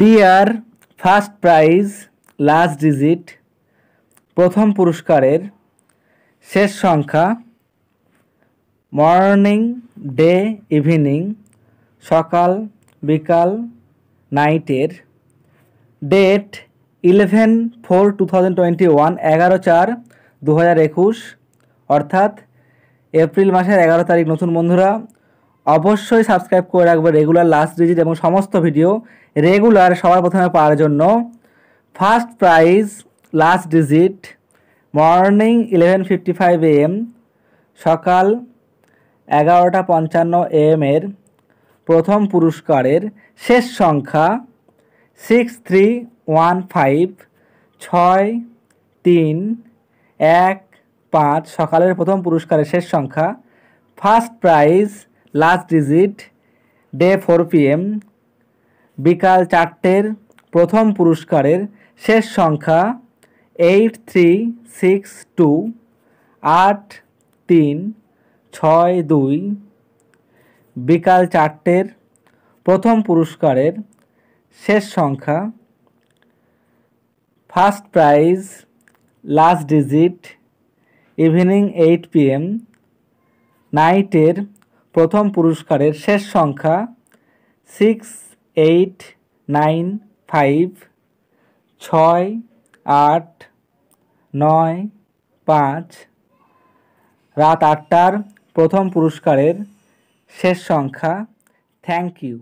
deer first prize last digit প্রথম পুরস্কারের শেষ সংখ্যা মর্নিং ডে ইভিনিং সকাল বিকাল নাইটের date eleven four two thousand twenty one এগারো চার দু হাজার একুশ অর্থাৎ এপ্রিল মাসের এগারো তারিখ নতুন বন্ধুরা অবশ্যই সাবস্ক্রাইব করে রাখবে রেগুলার লাস্ট ডিজিট এবং সমস্ত ভিডিও রেগুলার সবার প্রথমে পাওয়ার জন্য first prize last digit morning eleven fifty five M সকাল এগারোটা পঞ্চান্ন এম এর প্রথম পুরস্কারের শেষ সংখ্যা সিক্স থ্রি ওয়ান ফাইভ ছয় তিন এক পাঁচ সকালের প্রথম পুরস্কারের শেষ সংখ্যা first prize last digit day four PM বিকাল চারটের প্রথম পুরস্কারের শেষ সংখ্যা এইট থ্রি সিক্স টু আট তিন ছয় দুই বিকাল চারটের প্রথম পুরস্কারের শেষ সংখ্যা first prize last digit evening eight PM নাইটের প্রথম পুরস্কারের শেষ সংখ্যা সিক্স এইট নাইন ফাইভ ছয় আট নয় পাঁচ রাত আটটার প্রথম পুরস্কারের শেষ সংখ্যা থ্যাংক ইউ